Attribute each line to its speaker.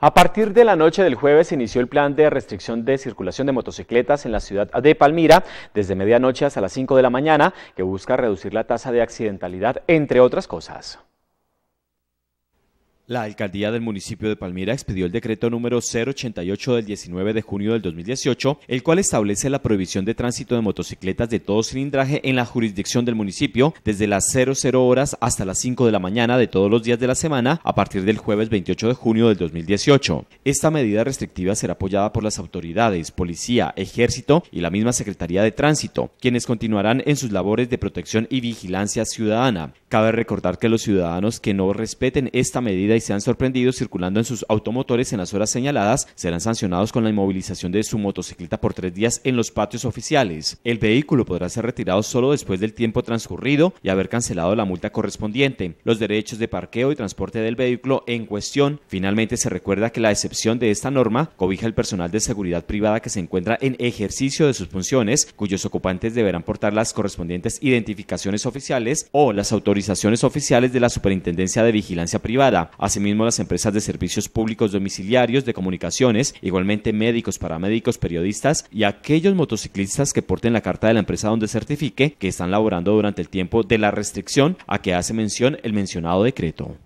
Speaker 1: A partir de la noche del jueves inició el plan de restricción de circulación de motocicletas en la ciudad de Palmira desde medianoche hasta las 5 de la mañana, que busca reducir la tasa de accidentalidad, entre otras cosas. La alcaldía del municipio de Palmira expidió el decreto número 088 del 19 de junio del 2018, el cual establece la prohibición de tránsito de motocicletas de todo cilindraje en la jurisdicción del municipio desde las 00 horas hasta las 5 de la mañana de todos los días de la semana a partir del jueves 28 de junio del 2018. Esta medida restrictiva será apoyada por las autoridades, policía, ejército y la misma Secretaría de Tránsito, quienes continuarán en sus labores de protección y vigilancia ciudadana. Cabe recordar que los ciudadanos que no respeten esta medida se han sorprendido circulando en sus automotores en las horas señaladas serán sancionados con la inmovilización de su motocicleta por tres días en los patios oficiales. El vehículo podrá ser retirado solo después del tiempo transcurrido y haber cancelado la multa correspondiente. Los derechos de parqueo y transporte del vehículo en cuestión. Finalmente se recuerda que la excepción de esta norma cobija el personal de seguridad privada que se encuentra en ejercicio de sus funciones, cuyos ocupantes deberán portar las correspondientes identificaciones oficiales o las autorizaciones oficiales de la Superintendencia de Vigilancia Privada. Asimismo, las empresas de servicios públicos domiciliarios de comunicaciones, igualmente médicos, paramédicos, periodistas y aquellos motociclistas que porten la carta de la empresa donde certifique que están laborando durante el tiempo de la restricción a que hace mención el mencionado decreto.